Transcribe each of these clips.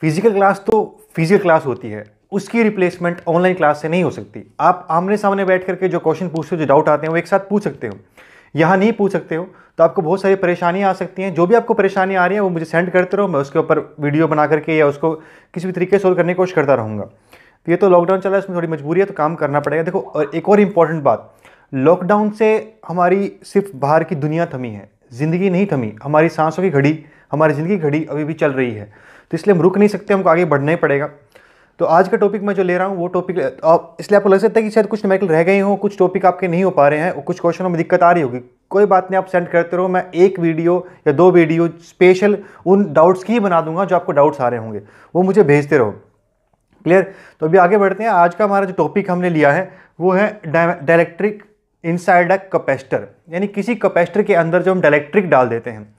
physical class तो physical class होती है उसकी रिप्लेसमेंट ऑनलाइन क्लास से नहीं हो सकती आप आमने सामने बैठ करके जो क्वेश्चन पूछते हो जो डाउट आते हैं वो एक साथ पूछ सकते हो यहाँ नहीं पूछ सकते हो तो आपको बहुत सारी परेशानियाँ आ सकती हैं जो भी आपको परेशानी आ रही है वो मुझे सेंड करते रहो मैं उसके ऊपर वीडियो बना करके या उसको किसी भी तरीके से सोल्व करने की कोशिश करता रहूँगा तो ये तो लॉकडाउन चला है इसमें थोड़ी मजबूरी है तो काम करना पड़ेगा देखो और एक और इम्पॉर्टेंट बात लॉकडाउन से हमारी सिर्फ बाहर की दुनिया थमी है ज़िंदगी नहीं थमी हमारी सांसों की घड़ी हमारी ज़िंदगी घड़ी अभी भी चल रही है तो इसलिए हम रुक नहीं सकते हमको आगे बढ़ना ही पड़ेगा तो आज का टॉपिक मैं जो ले रहा हूँ वो टॉपिक इसलिए आपको लग सकता है कि शायद कुछ न्यूमेरिकल रह गए हों कुछ टॉपिक आपके नहीं हो पा रहे हैं और कुछ क्वेश्चनों में दिक्कत आ रही होगी कोई बात नहीं आप सेंड करते रहो मैं एक वीडियो या दो वीडियो स्पेशल उन डाउट्स की ही बना दूंगा जो आपको डाउट्स आ रहे होंगे वो मुझे भेजते रहो क्लियर तो अभी आगे बढ़ते हैं आज का हमारा जो टॉपिक हमने लिया है वो है डायलैक्ट्रिक इनसाइड अ कपेस्टर यानी किसी कपेस्टर के अंदर जो हम डायलैक्ट्रिक डाल देते हैं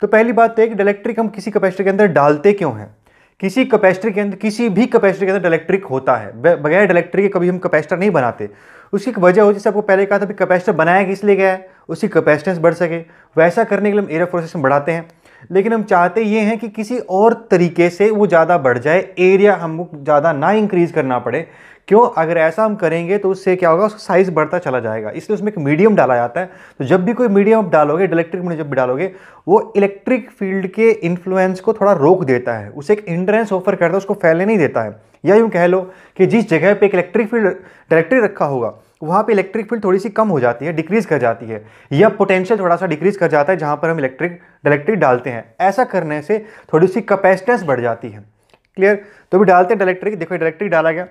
तो पहली बात तो है कि डायलेक्ट्रिक हम किसी कैपेसिटर के अंदर डालते क्यों हैं किसी कैपेसिटर के अंदर किसी भी कैपेसिटर के अंदर डायलेक्ट्रिक होता है बगैर डायलेक्ट्रिक के कभी हम कैपेसिटर नहीं बनाते उसकी वजह हो जैसे आपको पहले कहा था कि कैपेसिटर बनाया किस लिए गया है उसकी कैपेसिटेंस बढ़ सके वैसा करने के लिए हम एयर फोर्सेस बढ़ाते हैं लेकिन हम चाहते ये हैं कि किसी और तरीके से वो ज़्यादा बढ़ जाए एरिया हमको ज़्यादा ना इंक्रीज़ करना पड़े क्यों अगर ऐसा हम करेंगे तो उससे क्या होगा उसका साइज़ बढ़ता चला जाएगा इसलिए उसमें एक मीडियम डाला जाता है तो जब भी कोई मीडियम आप डालोगे इलेक्ट्रिक मीडियम जब भी डालोगे वो इलेक्ट्रिक फील्ड के इन्फ्लुएंस को थोड़ा रोक देता है उसे एक इंट्रेंस ऑफर करता है उसको फैलने नहीं देता है या यूँ कह लो कि जिस जगह पर एक इलेक्ट्रिक फील्ड डायरेक्टरी रखा होगा वहाँ पे इलेक्ट्रिक फील्ड थोड़ी सी कम हो जाती है डिक्रीज कर जाती है या पोटेंशियल थोड़ा सा डिक्रीज कर जाता है जहाँ पर हम इलेक्ट्रिक डायलेक्ट्रिक डालते हैं ऐसा करने से थोड़ी सी कैपेसिटेंस बढ़ जाती है क्लियर तो भी डालते हैं डायलेक्ट्रिक देखो डायलेक्ट्रिक डाला गया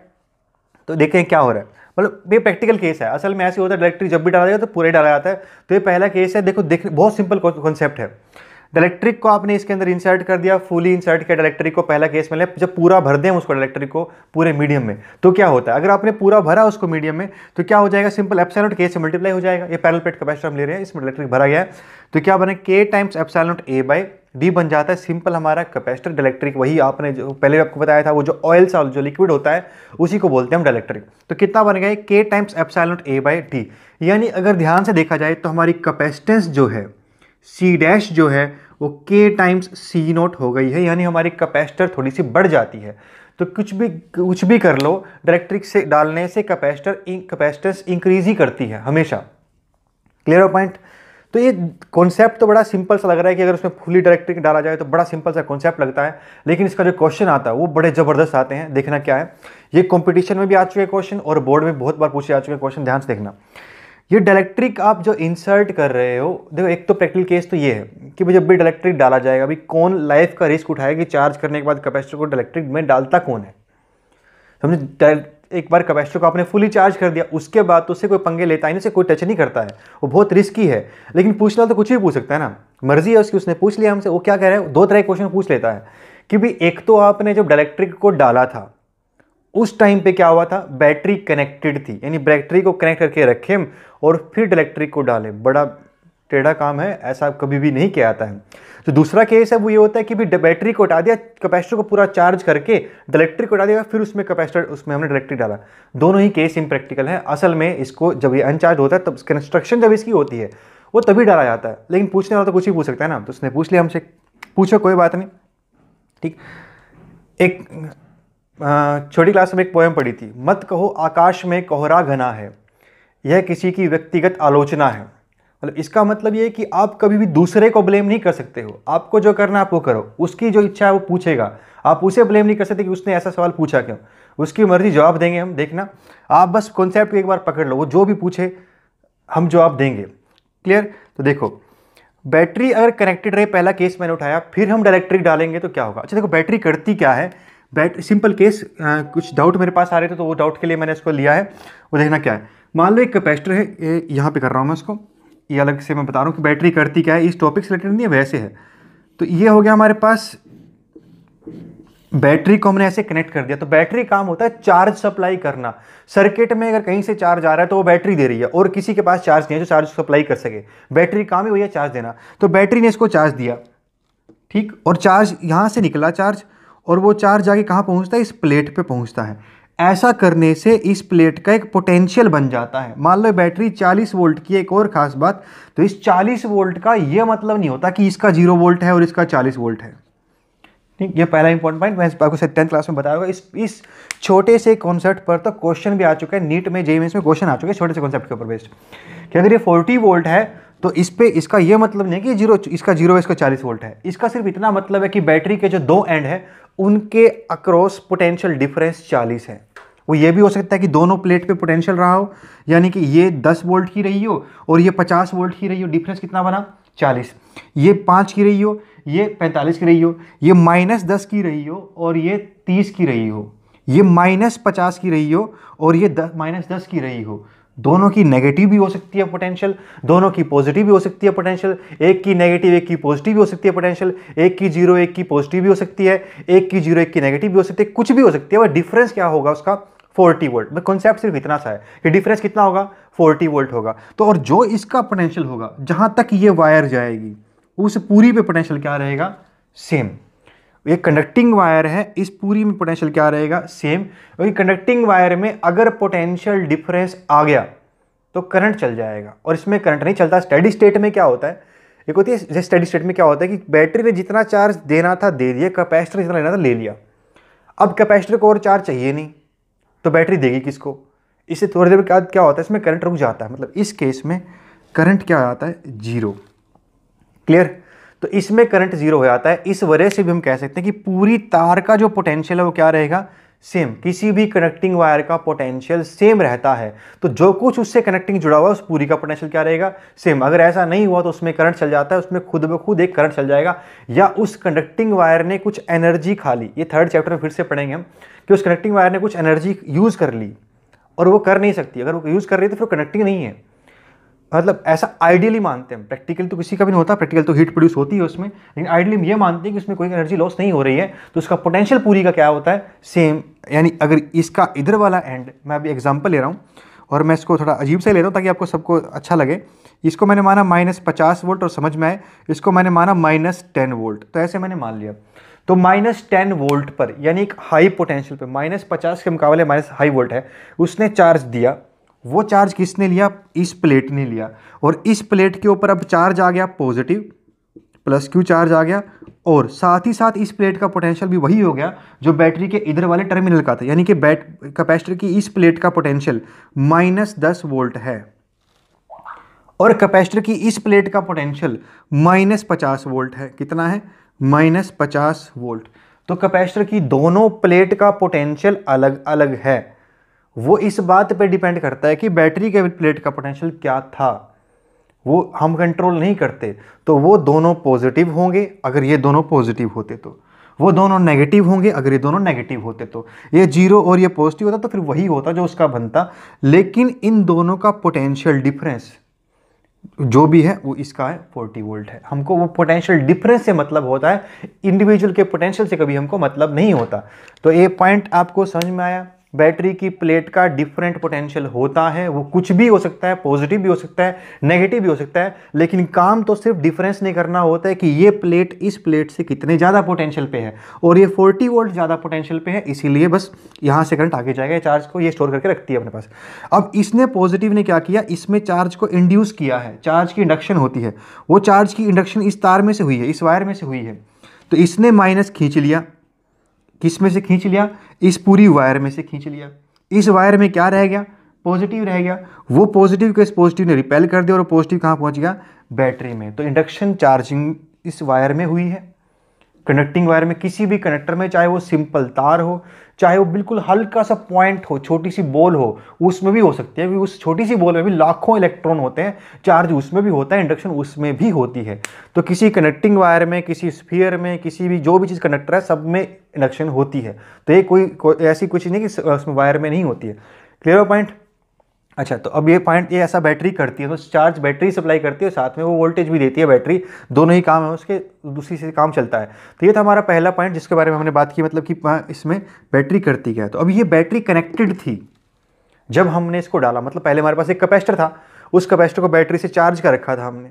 तो देखें क्या हो रहा है मतलब ये प्रैक्टिकल केस है असल में ऐसे होता है डायलेक्ट्रिक जब भी डाला है तो पूरे डाला जाता है तो ये पहला केस है देखो देख बहुत सिंपल कॉन्सेप्ट है डायलेक्ट्रिक को आपने इसके अंदर इंसर्ट कर दिया फुली इंसर्ट किया डायलेक्ट्रिक को पहला केस में जब पूरा भर दें उसको डायलेक्ट्रिक को पूरे मीडियम में तो क्या होता है अगर आपने पूरा भरा उसको मीडियम में तो क्या हो जाएगा सिंपल एप्सैलोट के से मल्टीप्लाई हो जाएगा ये पैरल प्लेट कैपेसिटर हम ले रहे हैं इसमें डायलेक्ट्रिक भरा गया तो क्या बने K times epsilon naught A by D बन जाता है सिंपल हमारा कैपेसिटर डायलेक्ट्रिक वही आपने जो पहले आपको बताया था वो जो ऑयल सा जो लिक्विड होता है उसी को बोलते हैं हम डायलेक्ट्रिक तो कितना बन गया K times epsilon naught A by T यानी अगर ध्यान से देखा जाए तो हमारी कैपेसिटेंस जो है सी डैश जो है वो के टाइम्स सी नोट हो गई है यानी हमारी कैपेसिटर थोड़ी सी बढ़ जाती है तो कुछ भी कुछ भी कर लो डायरेक्ट्रिक से डालने से कैपेसिटर कैपेसिटेंस इंक्रीज ही करती है हमेशा क्लियर पॉइंट तो ये कॉन्सेप्ट तो बड़ा सिंपल सा लग रहा है कि अगर उसमें फुली डायरेक्ट्रिक डाला जाए तो बड़ा सिंपल सा कॉन्सेप्ट लगता है लेकिन इसका जो क्वेश्चन आता है वो बड़े ज़बरदस्त आते हैं देखना क्या है ये कॉम्पिटिशन में भी आ चुके हैं क्वेश्चन और बोर्ड में बहुत बार पूछे आ चुके हैं क्वेश्चन ध्यान से देखना ये डायलेक्ट्रिक आप जो इंसर्ट कर रहे हो देखो एक तो प्रैक्टिकल केस तो ये है कि जब भी डायलेक्ट्रिक डाला जाएगा अभी कौन लाइफ का रिस्क उठाएगा कि चार्ज करने के बाद कैपेसिटर को डायलेक्ट्रिक में डालता कौन है समझे एक बार कैपेसिटर को आपने फुली चार्ज कर दिया उसके बाद तो उससे कोई पंगे लेता ही नहीं उसे कोई टच नहीं करता है वो बहुत रिस्की है लेकिन पूछना तो कुछ भी पूछ सकता है ना मर्जी है उसकी उसने पूछ लिया हमसे वो क्या कह रहा है दो तरह के क्वेश्चन पूछ लेता है कि भाई एक तो आपने जब डायलेक्ट्रिक को डाला था उस टाइम पे क्या हुआ था बैटरी कनेक्टेड थी यानी बैटरी को कनेक्ट करके रखें और फिर इलेक्ट्रिक को डालें बड़ा टेढ़ा काम है ऐसा कभी भी नहीं किया जाता है तो दूसरा केस है वो ये होता है कि भी बैटरी को हटा दिया कैपेसिटर को पूरा चार्ज करके इलेक्ट्रिक को हटा दिया फिर उसमें कैपेसिटर उसमें हमने इलेक्ट्रिक डाला दोनों ही केस इम्प्रैक्टिकल है असल में इसको जब ये अनचार्ज होता है तब कंस्ट्रक्शन जब इसकी होती है वो तभी डाला जाता है लेकिन पूछने वाला तो कुछ ही पूछ सकता है ना तो उसने पूछ लिया हमसे पूछो कोई बात नहीं ठीक एक छोटी क्लास में एक पोएम पढ़ी थी मत कहो आकाश में कोहरा घना है यह किसी की व्यक्तिगत आलोचना है मतलब इसका मतलब ये है कि आप कभी भी दूसरे को ब्लेम नहीं कर सकते हो आपको जो करना है आप वो करो उसकी जो इच्छा है वो पूछेगा आप उसे ब्लेम नहीं कर सकते कि उसने ऐसा सवाल पूछा क्यों उसकी मर्जी जवाब देंगे हम देखना आप बस कॉन्सेप्ट को एक बार पकड़ लो वो जो भी पूछे हम जवाब देंगे क्लियर तो देखो बैटरी अगर कनेक्टेड रहे पहला केस मैंने उठाया फिर हम डायरेक्ट्रिक डालेंगे तो क्या होगा अच्छा देखो बैटरी करती क्या है बैट सिंपल केस आ, कुछ डाउट मेरे पास आ रहे थे तो वो डाउट के लिए मैंने इसको लिया है वो देखना क्या है मान लो एक कैपेसिटर है ये यहाँ पे कर रहा हूँ मैं इसको ये अलग से मैं बता रहा हूँ कि बैटरी करती क्या है इस टॉपिक से रिलेटेड नहीं है वैसे है तो ये हो गया हमारे पास बैटरी को हमने ऐसे कनेक्ट कर दिया तो बैटरी काम होता है चार्ज सप्लाई करना सर्किट में अगर कहीं से चार्ज आ रहा है तो वो बैटरी दे रही है और किसी के पास चार्ज नहीं है जो चार्ज सप्लाई कर सके बैटरी काम ही वही है चार्ज देना तो बैटरी ने इसको चार्ज दिया ठीक और चार्ज यहाँ से निकला चार्ज और वो चार्ज जाके कहाँ पहुँचता है इस प्लेट पर पहुँचता है ऐसा करने से इस प्लेट का एक पोटेंशियल बन जाता है मान लो बैटरी 40 वोल्ट की एक और ख़ास बात तो इस 40 वोल्ट का यह मतलब नहीं होता कि इसका जीरो वोल्ट है और इसका 40 वोल्ट है ठीक ये पहला इंपॉर्टेंट पॉइंट मैं आपको टेंथ क्लास में बताया इस इस छोटे से कॉन्सेप्ट पर तो क्वेश्चन भी आ चुका है नीट में जेई में क्वेश्चन आ चुके हैं छोटे से कॉन्सेप्ट के ऊपर बेस्ड कि अगर ये फोर्टी वोल्ट है तो इस पर इसका यह मतलब नहीं कि जीरो इसका जीरो इसका चालीस वोल्ट है इसका सिर्फ इतना मतलब है कि बैटरी के जो दो एंड है उनके अक्रॉस पोटेंशियल डिफरेंस 40 है वो ये भी हो सकता है कि दोनों प्लेट पे पोटेंशियल रहा हो यानी कि ये 10 वोल्ट की रही हो और ये 50 वोल्ट की रही हो डिफरेंस कितना बना 40 ये पाँच की रही हो ये 45 की रही हो ये माइनस दस की रही हो और ये 30 की रही हो ये माइनस पचास की रही हो और ये माइनस दस की रही हो दोनों की नेगेटिव भी हो सकती है पोटेंशियल दोनों की पॉजिटिव भी हो सकती है पोटेंशियल एक की नेगेटिव एक की पॉजिटिव भी हो सकती है पोटेंशियल एक की जीरो एक की पॉजिटिव भी हो सकती है एक की जीरो एक की नेगेटिव भी हो सकती है कुछ भी हो सकती है वह डिफरेंस क्या होगा उसका 40 वोल्ट में कॉन्सेप्ट सिर्फ इतना सा है कि डिफरेंस कितना होगा 40 वोल्ट होगा तो और जो इसका पोटेंशियल होगा जहाँ तक ये वायर जाएगी उस पूरी पे पोटेंशियल क्या रहेगा सेम ये कंडक्टिंग वायर है इस पूरी में पोटेंशियल क्या रहेगा सेम क्योंकि कंडक्टिंग वायर में अगर पोटेंशियल डिफरेंस आ गया तो करंट चल जाएगा और इसमें करंट नहीं चलता स्टडी स्टेट में क्या होता है एक होती है जैसे स्टडी स्टेट में क्या होता है कि बैटरी ने जितना चार्ज देना था दे दिया कैपेसिटर जितना लेना था ले लिया अब कैपेसिटर को और चार्ज चाहिए नहीं तो बैटरी देगी किसको इससे थोड़ी देर बाद क्या होता है इसमें करंट रुक जाता है मतलब इस केस में करंट क्या आता है जीरो क्लियर तो इसमें करंट जीरो हो जाता है इस वजह से भी हम कह सकते हैं कि पूरी तार का जो पोटेंशियल है वो क्या रहेगा सेम किसी भी कनेक्टिंग वायर का पोटेंशियल सेम रहता है तो जो कुछ उससे कनेक्टिंग जुड़ा हुआ है उस पूरी का पोटेंशियल क्या रहेगा सेम अगर ऐसा नहीं हुआ तो उसमें करंट चल जाता है उसमें खुद ब खुद एक करंट चल जाएगा या उस कंडक्टिंग वायर ने कुछ एनर्जी खा ली ये थर्ड चैप्टर में फिर से पढ़ेंगे हम कि उस कनेक्टिंग वायर ने कुछ एनर्जी यूज़ कर ली और वो कर नहीं सकती अगर वो यूज़ कर रही है तो फिर कनेक्टिंग नहीं है मतलब ऐसा आइडियली मानते हैं प्रैक्टिकल तो किसी का भी नहीं होता प्रैक्टिकल तो हीट प्रोड्यूस होती है उसमें लेकिन आइडियली ये मानते हैं कि उसमें कोई एनर्जी लॉस नहीं हो रही है तो उसका पोटेंशियल पूरी का क्या होता है सेम यानी अगर इसका इधर वाला एंड मैं अभी एग्जाम्पल ले रहा हूँ और मैं इसको थोड़ा अजीब से ले रहा हूँ ताकि आपको सबको अच्छा लगे इसको मैंने माना माइनस पचास वोल्ट और समझ में आए इसको मैंने माना माइनस टेन वोल्ट तो ऐसे मैंने मान लिया तो माइनस टेन वोल्ट पर यानी एक हाई पोटेंशियल पर माइनस पचास के मुकाबले माइनस हाई वोल्ट है उसने चार्ज दिया वो चार्ज किसने लिया इस प्लेट ने लिया और इस प्लेट के ऊपर अब चार्ज आ गया पॉजिटिव प्लस क्यू चार्ज आ गया और साथ ही साथ इस प्लेट का पोटेंशियल भी वही हो गया जो बैटरी के इधर वाले टर्मिनल का था यानी कि बैट कैपेसिटर की इस प्लेट का पोटेंशियल माइनस दस वोल्ट है और कैपेसिटर की इस प्लेट का पोटेंशियल माइनस पचास वोल्ट है कितना है माइनस पचास वोल्ट तो कैपेसिटर की दोनों प्लेट का पोटेंशियल अलग अलग है वो इस बात पे डिपेंड करता है कि बैटरी के प्लेट का पोटेंशियल क्या था वो हम कंट्रोल नहीं करते तो वो दोनों पॉजिटिव होंगे अगर ये दोनों पॉजिटिव होते तो वो दोनों नेगेटिव होंगे अगर ये दोनों नेगेटिव होते तो ये जीरो और ये पॉजिटिव होता तो फिर वही होता जो उसका बनता लेकिन इन दोनों का पोटेंशियल डिफरेंस जो भी है वो इसका है 40 वोल्ट है हमको वो पोटेंशियल डिफरेंस से मतलब होता है इंडिविजुअल के पोटेंशियल से कभी हमको मतलब नहीं होता तो ये पॉइंट आपको समझ में आया बैटरी की प्लेट का डिफरेंट पोटेंशियल होता है वो कुछ भी हो सकता है पॉजिटिव भी हो सकता है नेगेटिव भी हो सकता है लेकिन काम तो सिर्फ डिफरेंस नहीं करना होता है कि ये प्लेट इस प्लेट से कितने ज़्यादा पोटेंशियल पे है और ये 40 वोल्ट ज़्यादा पोटेंशियल पे है इसीलिए बस यहाँ से करंट आगे जाएगा चार्ज को ये स्टोर करके रखती है अपने पास अब इसने पॉजिटिव ने क्या किया इसमें चार्ज को इंड्यूस किया है चार्ज की इंडक्शन होती है वो चार्ज की इंडक्शन इस तार में से हुई है इस वायर में से हुई है तो इसने माइनस खींच लिया किस में से खींच लिया इस पूरी वायर में से खींच लिया इस वायर में क्या रह गया पॉजिटिव रह गया वो पॉजिटिव को इस पॉजिटिव ने रिपेल कर दिया और पॉजिटिव कहाँ पहुँच गया बैटरी में तो इंडक्शन चार्जिंग इस वायर में हुई है कनेक्टिंग वायर में किसी भी कनेक्टर में चाहे वो सिंपल तार हो चाहे वो बिल्कुल हल्का सा पॉइंट हो छोटी सी बॉल हो उसमें भी हो सकती है उस छोटी सी बॉल में भी लाखों इलेक्ट्रॉन होते हैं चार्ज उसमें भी होता है इंडक्शन उसमें भी होती है तो किसी कनेक्टिंग वायर में किसी स्फीयर में किसी भी जो भी चीज़ कनेक्टर है सब में इंडक्शन होती है तो ये कोई, कोई ऐसी कुछ नहीं कि उसमें वायर में नहीं होती है क्लियर पॉइंट अच्छा तो अब ये पॉइंट ये ऐसा बैटरी करती है तो चार्ज बैटरी सप्लाई करती है साथ में वो वोल्टेज भी देती है बैटरी दोनों ही काम है उसके दूसरी से काम चलता है तो ये था हमारा पहला पॉइंट जिसके बारे में हमने बात की मतलब कि हाँ, इसमें बैटरी करती क्या है तो अब ये बैटरी कनेक्टेड थी जब हमने इसको डाला मतलब पहले हमारे पास एक कैपेसिटर था उस कैपेसिटर को बैटरी से चार्ज कर रखा था हमने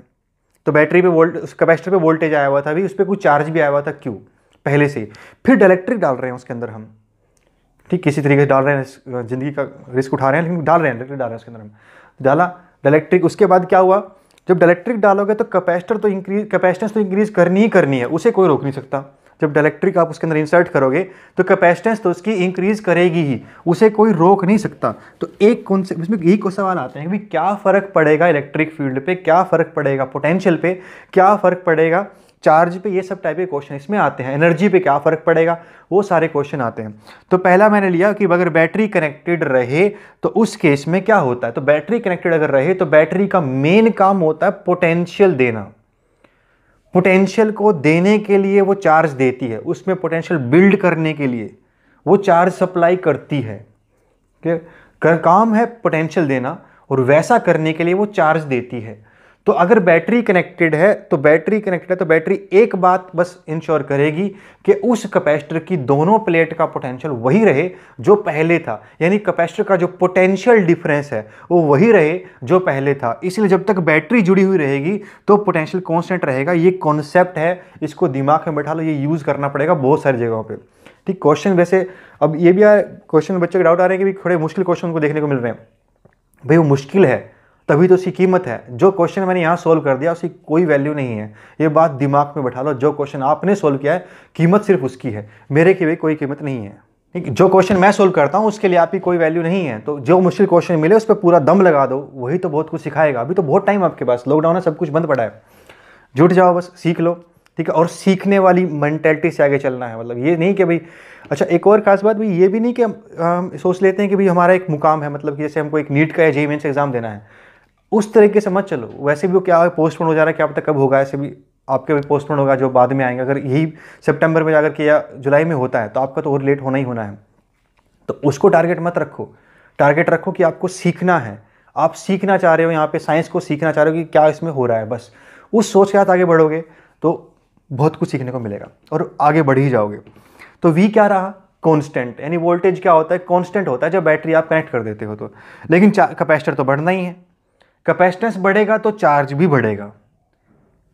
तो बैटरी पे वोल्ट उस कैपेसिटर पे वोल्टेज आया हुआ था अभी उस पर कुछ चार्ज भी आया हुआ था क्यों पहले से फिर डायलेक्ट्रिक डाल रहे हैं उसके अंदर हम ठीक किसी तरीके से डाल रहे हैं ज़िंदगी का रिस्क उठा रहे हैं लेकिन डाल रहे हैं इलेक्ट्रिक डाल रहे हैं उसके अंदर हम डाला डायलेक्ट्रिक उसके बाद क्या हुआ जब डायलेक्ट्रिक डालोगे तो कैपेसिटर तो इंक्रीज कैपेसिटेंस तो इंक्रीज करनी ही करनी है उसे कोई रोक नहीं सकता जब डायलेक्ट्रिक आप उसके अंदर इंसर्ट करोगे तो कैपेसिटेंस तो उसकी इंक्रीज करेगी ही उसे कोई रोक नहीं सकता तो एक कौन से उसमें एक को सवाल आते हैं कि क्या फ़र्क पड़ेगा इलेक्ट्रिक फील्ड पे क्या फ़र्क पड़ेगा पोटेंशियल पे क्या फ़र्क पड़ेगा चार्ज पे ये सब टाइप के क्वेश्चन इसमें आते हैं एनर्जी पे क्या फ़र्क पड़ेगा वो सारे क्वेश्चन आते हैं तो पहला मैंने लिया कि अगर बैटरी कनेक्टेड रहे तो उस केस में क्या होता है तो बैटरी कनेक्टेड अगर रहे तो बैटरी का मेन काम होता है पोटेंशियल देना पोटेंशियल को देने के लिए वो चार्ज देती है उसमें पोटेंशियल बिल्ड करने के लिए वो चार्ज सप्लाई करती है कर, काम है पोटेंशियल देना और वैसा करने के लिए वो चार्ज देती है तो अगर बैटरी कनेक्टेड है तो बैटरी कनेक्टेड है तो बैटरी एक बात बस इंश्योर करेगी कि उस कैपेसिटर की दोनों प्लेट का पोटेंशियल वही रहे जो पहले था यानी कैपेसिटर का जो पोटेंशियल डिफरेंस है वो वही रहे जो पहले था इसलिए जब तक बैटरी जुड़ी हुई रहेगी तो पोटेंशियल कॉन्स्टेंट रहेगा ये कॉन्सेप्ट है इसको दिमाग में बैठा लो ये यूज़ करना पड़ेगा बहुत सारी जगहों पर ठीक क्वेश्चन वैसे अब ये भी क्वेश्चन बच्चे के डाउट आ रहे हैं कि भी थोड़े मुश्किल क्वेश्चन को देखने को मिल रहे हैं भाई वो मुश्किल है तभी तो उसकी कीमत है जो क्वेश्चन मैंने यहाँ सोल्व कर दिया उसकी कोई वैल्यू नहीं है ये बात दिमाग में बैठा लो जो क्वेश्चन आपने सोल्व किया है कीमत सिर्फ उसकी है मेरे की भी कोई कीमत नहीं है ठीक जो क्वेश्चन मैं सोल्व करता हूँ उसके लिए आपकी कोई वैल्यू नहीं है तो जो मुश्किल क्वेश्चन मिले उस पर पूरा दम लगा दो वही तो बहुत कुछ सिखाएगा अभी तो बहुत टाइम आपके पास लॉकडाउन है सब कुछ बंद पड़ा है जुट जाओ बस सीख लो ठीक है और सीखने वाली मैंटेलिटी से आगे चलना है मतलब ये नहीं कि भाई अच्छा एक और खास बात भाई ये भी नहीं कि हम सोच लेते हैं कि भाई हमारा एक मुकाम है मतलब कि जैसे हमको एक नीट का या जेई मेन्स एग्ज़ाम देना है उस तरीके से मत चलो वैसे भी वो क्या पोस्टपोन हो जा रहा है क्या पता कब होगा ऐसे भी आपके भी पोस्टपोन होगा जो बाद में आएंगे अगर यही सितंबर में जाकर के या जुलाई में होता है तो आपका तो और लेट होना ही होना है तो उसको टारगेट मत रखो टारगेट रखो कि आपको सीखना है आप सीखना चाह रहे हो यहाँ पे साइंस को सीखना चाह रहे हो कि क्या इसमें हो रहा है बस उस सोच के साथ आगे बढ़ोगे तो बहुत कुछ सीखने को मिलेगा और आगे बढ़ ही जाओगे तो वी क्या रहा कॉन्स्टेंट यानी वोल्टेज क्या होता है कॉन्स्टेंट होता है जब बैटरी आप कनेक्ट कर देते हो तो लेकिन कैपेसिटर तो बढ़ना ही है कैपेसिटेंस बढ़ेगा तो चार्ज भी बढ़ेगा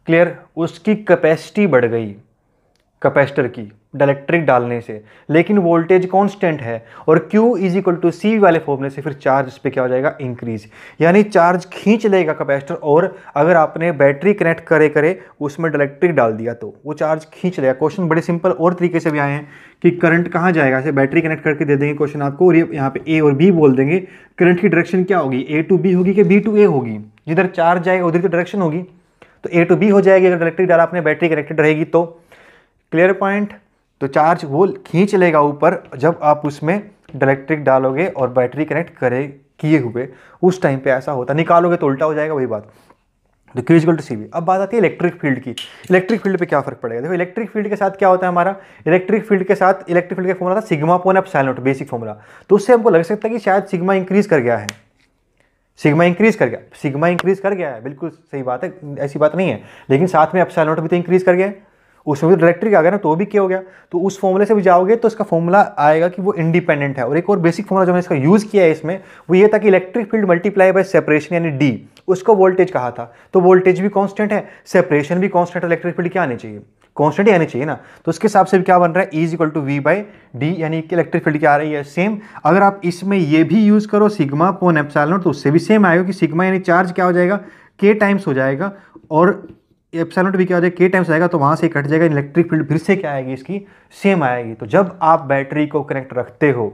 क्लियर उसकी कैपेसिटी बढ़ गई कैपेसिटर की डायलेक्ट्रिक डालने से लेकिन वोल्टेज कांस्टेंट है और Q is equal to C वाले फॉर्मूले से फिर चार्ज इस पर क्या हो जाएगा इंक्रीज यानी चार्ज खींच लेगा कैपेसिटर और अगर आपने बैटरी कनेक्ट करे करे उसमें डायलेक्ट्रिक डाल दिया तो वो चार्ज खींच लेगा क्वेश्चन बड़े सिंपल और तरीके से भी आए हैं कि करंट कहाँ जाएगा ऐसे बैटरी कनेक्ट करके दे देंगे क्वेश्चन आपको और यहाँ पे ए और बी बोल देंगे करंट की डायरेक्शन क्या होगी ए टू बी होगी कि बी टू ए होगी जिधर चार्ज जाएगा उधर की डायरेक्शन होगी तो ए टू बी हो जाएगी अगर डायलेक्ट्रिक डाला आपने बैटरी कनेक्टेड रहेगी तो क्लियर पॉइंट तो चार्ज वो खींच लेगा ऊपर जब आप उसमें डायरेक्ट्रिक डालोगे और बैटरी कनेक्ट करे किए हुए उस टाइम पे ऐसा होता निकालोगे तो उल्टा हो जाएगा वही बात तो क्यू टू सी अब बात आती है इलेक्ट्रिक फील्ड की इलेक्ट्रिक फील्ड पे क्या फर्क पड़ेगा देखो इलेक्ट्रिक फील्ड के साथ क्या होता है हमारा इलेक्ट्रिक फील्ड के साथ इलेक्ट्रिक फील्ड का फॉर्मला था sigma upon epsilon naught basic formula तो उससे हमको लग सकता है कि शायद सिग्मा इंक्रीज कर गया है सिग्मा इंक्रीज कर गया सिग्मा इंक्रीज कर गया है बिल्कुल सही बात है ऐसी बात नहीं है लेकिन साथ में एफ भी तो इंक्रीज कर गया है उसमें भी डायरेक्टरी आ गया ना तो भी क्या हो गया तो उस फॉर्मूले से भी जाओगे तो इसका फॉर्मूला आएगा कि वो इंडिपेंडेंट है और एक और बेसिक फॉर्मूला जो हमने इसका यूज़ किया है इसमें वो ये था कि electric field multiply by separation यानी डी उसको वोल्टेज कहा था तो वोल्टेज भी कॉन्स्टेंट है सेपरेशन भी कॉन्स्टेंट इलेक्ट्रिक फील्ड क्या आनी चाहिए कॉन्स्टेंट ही आनी चाहिए ना तो उसके हिसाब से भी क्या बन रहा है is equal to V by D यानी इलेक्ट्रिक फील्ड क्या आ रही है सेम अगर आप इसमें ये भी यूज़ करो सिग्मा पोन एप्साइल तो उससे भी सेम आएगा कि सिग्मा यानी चार्ज क्या हो जाएगा के टाइम्स हो जाएगा और एप्सलॉट भी क्या हो जाएगा के टाइम्स आएगा तो वहाँ से कट जाएगा इलेक्ट्रिक फील्ड फिर से क्या आएगी इसकी सेम आएगी तो जब आप बैटरी को कनेक्ट रखते हो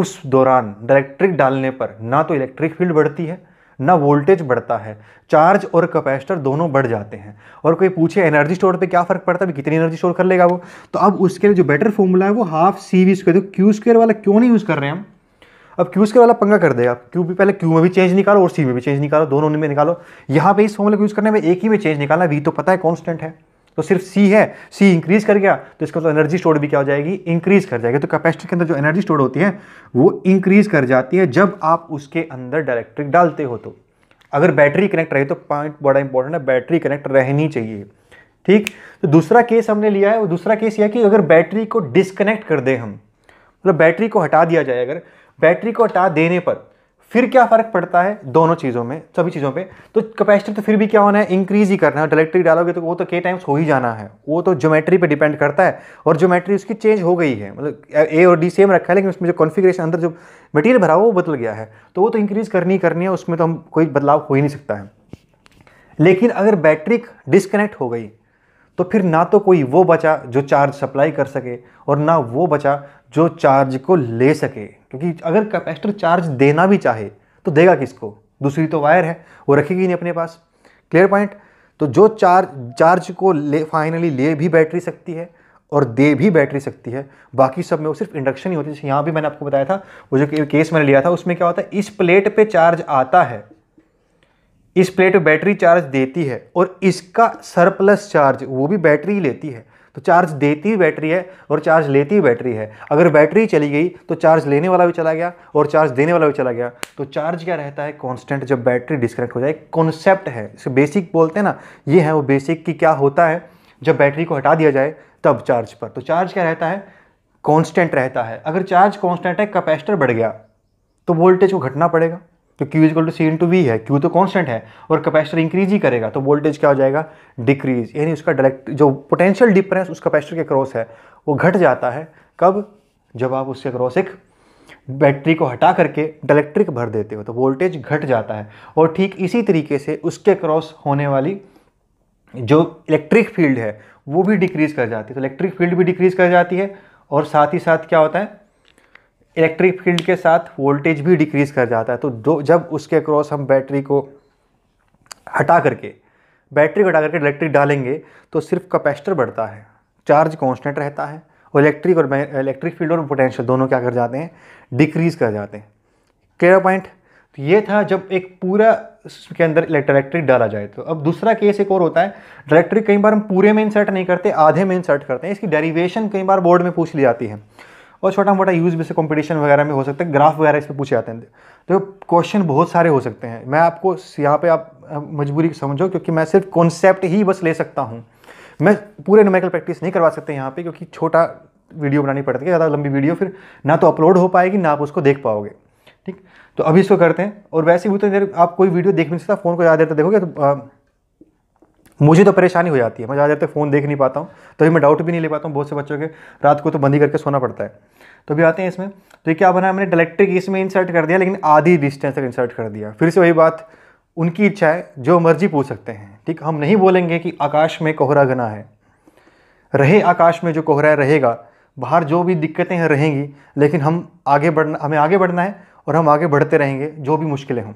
उस दौरान इलेक्ट्रिक डालने पर ना तो इलेक्ट्रिक फील्ड बढ़ती है ना वोल्टेज बढ़ता है चार्ज और कैपेसिटर दोनों बढ़ जाते हैं और कोई पूछे एनर्जी स्टोर पे क्या फ़र्क पड़ता है कितनी एनर्जी स्टोर कर लेगा वो तो अब उसके लिए जो बेटर फॉर्मूला है वो half C V square Q square वाला क्यों नहीं यूज़ कर रहे हैं हम अब क्यूज़ के वाला पंगा कर देगा क्यू भी पहले क्यू में भी चेंज निकालो और सी में भी चेंज निकालो दोनों में निकालो यहाँ पे इस फॉर्मूले को यूज़ करने में एक ही में चेंज निकालना वी तो पता है कॉन्स्टेंट है तो सिर्फ सी है सी इंक्रीज कर गया तो इसका मतलब तो एनर्जी स्टोर भी क्या हो जाएगी इंक्रीज कर जाएगी तो कैपेसिटी के अंदर जो एनर्जी स्टोर होती है वो इंक्रीज कर जाती है जब आप उसके अंदर डायरेक्ट्रिक डालते हो तो अगर बैटरी कनेक्ट रहे तो पॉइंट बड़ा इंपॉर्टेंट है बैटरी कनेक्ट रहनी चाहिए ठीक तो दूसरा केस हमने लिया है वो दूसरा केस यह कि अगर बैटरी को डिसकनेक्ट कर दें हम मतलब तो बैटरी को हटा दिया जाए अगर बैटरी को हटा देने पर फिर क्या फ़र्क पड़ता है दोनों चीज़ों में सभी चीज़ों पे तो कैपेसिटर तो फिर भी क्या होना है इंक्रीज ही करना है इलेक्ट्रिक डालोगे तो वो तो के टाइम्स हो ही जाना है वो तो ज्योमेट्री पे डिपेंड करता है और ज्योमेट्री उसकी चेंज हो गई है मतलब ए और डी सेम रखा है लेकिन उसमें जो कॉन्फ़िगरेशन अंदर जो मटेरियल भरा हुआ वो बदल गया है तो वो तो इंक्रीज़ करनी ही करनी है उसमें तो हम कोई बदलाव हो ही नहीं सकता है लेकिन अगर बैटरी डिस्कनेक्ट हो गई तो फिर ना तो कोई वो बचा जो चार्ज सप्लाई कर सके और ना वो बचा जो चार्ज को ले सके क्योंकि अगर कैपेसिटर चार्ज देना भी चाहे तो देगा किसको दूसरी तो वायर है वो रखेगी नहीं अपने पास क्लियर पॉइंट तो जो चार्ज चार्ज को ले फाइनली ले भी बैटरी सकती है और दे भी बैटरी सकती है बाकी सब में वो सिर्फ इंडक्शन ही होती है यहाँ भी मैंने आपको बताया था वो जो केस मैंने लिया था उसमें क्या होता है इस प्लेट पे चार्ज आता है इस प्लेट बैटरी चार्ज देती है और इसका सरप्लस चार्ज वो भी बैटरी लेती है तो चार्ज देती हुई बैटरी है और चार्ज लेती हुई बैटरी है अगर बैटरी चली गई तो चार्ज लेने वाला भी चला गया और चार्ज देने वाला भी चला गया तो चार्ज क्या रहता है कांस्टेंट जब बैटरी डिस्कनेक्ट हो जाए कॉन्सेप्ट है इसे बेसिक बोलते हैं ना ये है वो बेसिक कि क्या होता है जब बैटरी को हटा दिया जाए तब चार्ज पर तो चार्ज क्या रहता है कॉन्स्टेंट रहता है अगर चार्ज कॉन्स्टेंट है कैपेसिटर बढ़ गया तो वोल्टेज को घटना पड़ेगा तो Q is to C into V है क्यू तो कॉन्स्टेंट है और कैपेसिटर इंक्रीज ही करेगा तो वोल्टेज क्या हो जाएगा डिक्रीज यानी उसका डायरेक्ट जो पोटेंशियल डिफरेंस उस कैपेसिटर के क्रॉस है वो घट जाता है कब जब आप उसके क्रॉस एक बैटरी को हटा करके डायलेक्ट्रिक भर देते हो तो वोल्टेज घट जाता है और ठीक इसी तरीके से उसके क्रॉस होने वाली जो इलेक्ट्रिक फील्ड है वो भी डिक्रीज़ कर जाती है तो इलेक्ट्रिक फील्ड भी डिक्रीज़ कर जाती है और साथ ही साथ क्या होता है इलेक्ट्रिक फील्ड के साथ वोल्टेज भी डिक्रीज़ कर जाता है तो दो जब उसके अक्रॉस हम बैटरी को हटा करके बैटरी को हटा करके इलेक्ट्रिक डालेंगे तो सिर्फ कैपेसिटर बढ़ता है चार्ज कांस्टेंट रहता है और इलेक्ट्रिक और इलेक्ट्रिक फील्ड और पोटेंशियल दोनों क्या कर जाते हैं डिक्रीज़ कर जाते हैं क्लियर पॉइंट तो ये था जब एक पूरा उसके अंदर इलेक्ट्रिक डाला जाए तो अब दूसरा केस एक और होता है इलेक्ट्रिक कई बार हम पूरे में इंसर्ट नहीं करते आधे में इंसर्ट करते हैं इसकी डेरिवेशन कई बार बोर्ड में पूछ ली जाती है और छोटा मोटा यूज़ में से कॉम्पिटिशन वगैरह में हो सकता है ग्राफ वगैरह इस पर पूछे जाते हैं तो क्वेश्चन बहुत सारे हो सकते हैं मैं आपको यहाँ पे आप मजबूरी समझो क्योंकि मैं सिर्फ कॉन्सेप्ट ही बस ले सकता हूँ मैं पूरे नोमेकल प्रैक्टिस नहीं करवा सकते यहाँ पे क्योंकि छोटा वीडियो बनानी पड़ती है ज़्यादा लंबी वीडियो फिर ना तो अपलोड हो पाएगी ना आप उसको देख पाओगे ठीक तो अभी इसको करते हैं और वैसे भी तो आप कोई वीडियो देख नहीं सकता फ़ोन को ज़्यादा देर तक देखोगे तो मुझे तो परेशानी हो जाती है मैं ज़्यादा देर फ़ोन देख नहीं पाता हूँ तभी तो मैं डाउट भी नहीं ले पाता हूँ बहुत से बच्चों के रात को तो बंदी करके सोना पड़ता है तो भी आते हैं इसमें तो ये क्या बनाया मैंने डायलेक्ट्रिक इसमें इंसर्ट कर दिया लेकिन आधी डिस्टेंस तक इंसर्ट कर दिया फिर से वही बात उनकी इच्छा है जो मर्जी पूछ सकते हैं ठीक हम नहीं बोलेंगे कि आकाश में कोहरा घना है रहे आकाश में जो कोहरा है रहेगा बाहर जो भी दिक्कतें हैं रहेंगी लेकिन हम आगे बढ़ना हमें आगे बढ़ना है और हम आगे बढ़ते रहेंगे जो भी मुश्किलें हों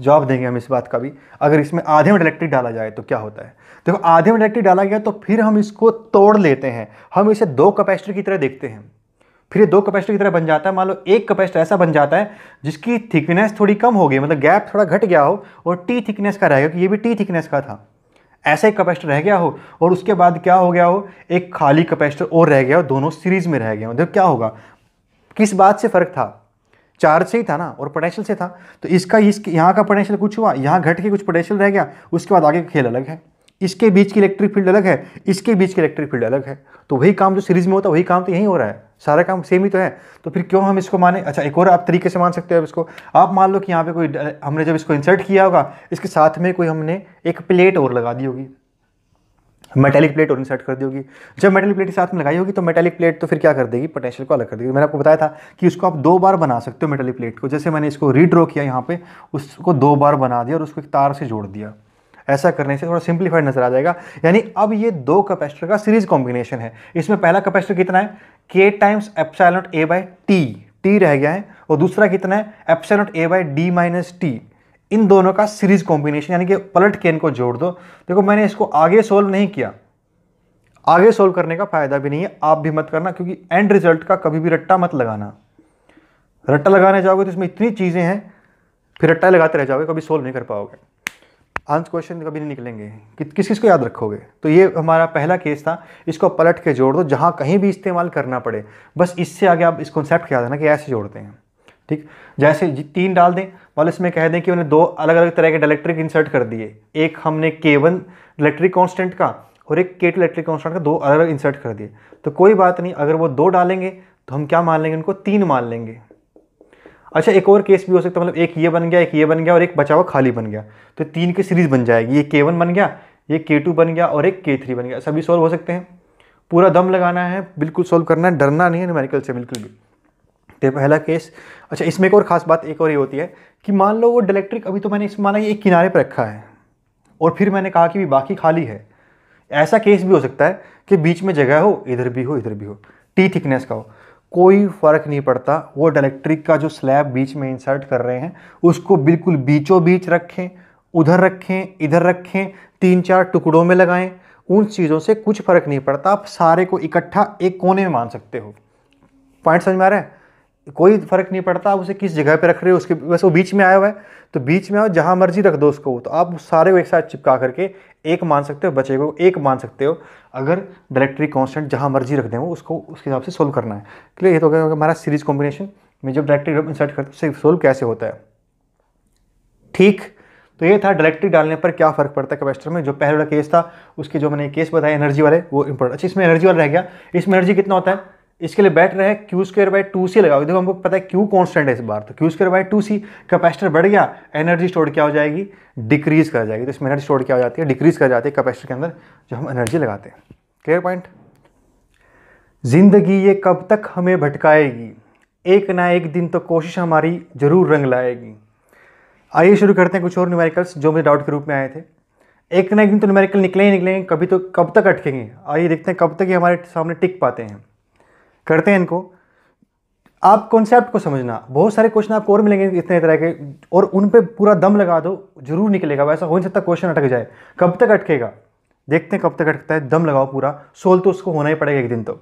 जवाब देंगे हम इस बात का भी अगर इसमें आधे में इलेक्ट्रिक डाला जाए तो क्या होता है देखो आधे में इलेक्ट्रिक डाला गया तो फिर हम इसको तोड़ लेते हैं हम इसे दो कैपेसिटर की तरह देखते हैं फिर ये दो कैपेसिटर की तरह बन जाता है मान लो एक कैपेसिटर ऐसा बन जाता है जिसकी थिकनेस थोड़ी कम हो गई मतलब गैप थोड़ा घट गया हो और टी थिकनेस का रहेगा कि ये भी टी थिकनेस का था ऐसा एक कैपेसिटर रह गया हो और उसके बाद क्या हो गया हो एक खाली कैपेसिटर और रह गया हो दोनों सीरीज में रह गया हो देखो क्या होगा किस बात से फ़र्क था चार्ज से ही था ना और पोटेंशियल से था तो इसका इस यहाँ का पोटेंशियल कुछ हुआ यहाँ घट के कुछ पोटेंशियल रह गया उसके बाद आगे का खेल अलग है इसके बीच की इलेक्ट्रिक फील्ड अलग है इसके बीच की इलेक्ट्रिक फील्ड अलग है तो वही काम जो सीरीज में होता है वही काम तो यहीं हो रहा है सारा काम सेम ही तो है तो फिर क्यों हम इसको माने अच्छा एक और आप तरीके से मान सकते हो इसको आप मान लो कि यहाँ पे कोई हमने जब इसको इंसर्ट किया होगा इसके साथ में कोई हमने एक प्लेट और लगा दी होगी मेटेलिक प्लेट और सेट कर दी होगी जब मेटेलिक प्लेट के साथ में लगाई होगी तो मेटेलिक प्लेट तो फिर क्या कर देगी पोटेंशियल को अलग कर देगी मैंने आपको बताया था कि उसको आप दो बार बना सकते हो मेटेलिक प्लेट को जैसे मैंने इसको रीड्रॉ किया यहाँ पे उसको दो बार बना दिया और उसको एक तार से जोड़ दिया ऐसा करने से थोड़ा सिंप्लीफाइड नजर आ जाएगा यानी अब ये दो कैपेसिटर का सीरीज कॉम्बिनेशन है इसमें पहला कैपेसिटर कितना है K times epsilon naught A by T T रह गया है और दूसरा कितना है epsilon naught A by D minus T इन दोनों का सीरीज कॉम्बिनेशन यानी कि पलट के इनको जोड़ दो देखो मैंने इसको आगे सोल्व नहीं किया आगे सोल्व करने का फायदा भी नहीं है आप भी मत करना क्योंकि एंड रिजल्ट का कभी भी रट्टा मत लगाना रट्टा लगाने जाओगे तो इसमें इतनी चीज़ें हैं फिर रट्टा लगाते रह जाओगे कभी सोल्व नहीं कर पाओगे आंसर क्वेश्चन कभी नहीं निकलेंगे कि, किस किस को याद रखोगे तो ये हमारा पहला केस था इसको पलट के जोड़ दो जहाँ कहीं भी इस्तेमाल करना पड़े बस इससे आगे आप इस कॉन्सेप्ट के याद है ना कि ऐसे जोड़ते हैं ठीक जैसे तीन डाल दें मतलब इसमें कह दें कि उन्हें दो अलग अलग तरह के डायलेक्ट्रिक इंसर्ट कर दिए एक हमने के वन इलेक्ट्रिक कॉन्स्टेंट का और एक के टू इलेक्ट्रिक कॉन्स्टेंट का दो अलग अलग इंसर्ट कर दिए तो कोई बात नहीं अगर वो दो डालेंगे तो हम क्या मान लेंगे उनको तीन मान लेंगे अच्छा एक और केस भी हो सकता है मतलब एक ये बन गया एक ये बन गया और एक बचा हुआ खाली बन गया तो तीन की सीरीज़ बन जाएगी ये के वन बन गया ये के टू बन गया और एक के थ्री बन गया सभी सॉल्व हो सकते हैं पूरा दम लगाना है बिल्कुल सॉल्व करना है डरना नहीं है न्यूमेरिकल से बिल्कुल भी तो पहला केस अच्छा इसमें एक और ख़ास बात एक और ये होती है कि मान लो वो डायलेक्ट्रिक अभी तो मैंने इसमें माना ये एक किनारे पर रखा है और फिर मैंने कहा कि भी बाकी खाली है ऐसा केस भी हो सकता है कि बीच में जगह हो इधर भी हो इधर भी हो टी थिकनेस का हो कोई फ़र्क नहीं पड़ता वो डायलेक्ट्रिक का जो स्लैब बीच में इंसर्ट कर रहे हैं उसको बिल्कुल बीचों बीच रखें उधर रखें इधर रखें तीन चार टुकड़ों में लगाएं उन चीज़ों से कुछ फ़र्क नहीं पड़ता आप सारे को इकट्ठा एक कोने में मान सकते हो पॉइंट समझ में आ रहा है कोई फ़र्क नहीं पड़ता आप उसे किस जगह पे रख रहे हो उसके वैसे वो बीच में आया हुआ है तो बीच में आओ जहाँ मर्जी रख दो उसको तो आप सारे को एक साथ चिपका करके एक मान सकते हो बचे को एक मान सकते हो अगर डायरेक्टरी कॉन्स्टेंट जहाँ मर्जी रख दें वो उसको उसके हिसाब से सोल्व करना है क्लियर ये तो गया हमारा सीरीज कॉम्बिनेशन में जब डायरेक्टरी इंसर्ट करते उससे सोल्व कैसे होता है ठीक तो ये था डायरेक्टरी डालने पर क्या फ़र्क पड़ता है कैपेसिटर में जो पहला केस था उसके जो मैंने केस बताया एनर्जी वाले वो इम्पोर्टेंट अच्छा इसमें एनर्जी वाला रह गया इसमें एनर्जी कितना होता है इसके लिए बेटर है Q square by two C लगाओ देखो हमको पता है क्यू कॉन्स्टेंट है इस बार तो Q square by two C capacitor बढ़ गया एनर्जी स्टोर क्या हो जाएगी डिक्रीज कर जाएगी तो इसमें एनर्जी स्टोर क्या हो जाती है डिक्रीज कर जाती है कैपेसिटर के अंदर जो हम एनर्जी लगाते हैं क्लियर पॉइंट जिंदगी ये कब तक हमें भटकाएगी एक ना एक दिन तो कोशिश हमारी ज़रूर रंग लाएगी आइए शुरू करते हैं कुछ और न्यूमेरिकल्स जो मुझे डाउट के रूप में आए थे एक ना एक दिन तो न्यूमेरिकल निकले ही निकलेंगे कभी तो कब तक अटकेंगे आइए देखते हैं कब तक ये हमारे सामने टिक पाते हैं करते हैं इनको आप कॉन्सेप्ट को समझना बहुत सारे क्वेश्चन आपको और मिलेंगे इतने तरह के और उन पर पूरा दम लगा दो जरूर निकलेगा वैसा हो नहीं सकता क्वेश्चन अटक जाए कब तक अटकेगा देखते हैं कब तक अटकता है दम लगाओ पूरा सोल्व तो उसको होना ही पड़ेगा एक दिन तो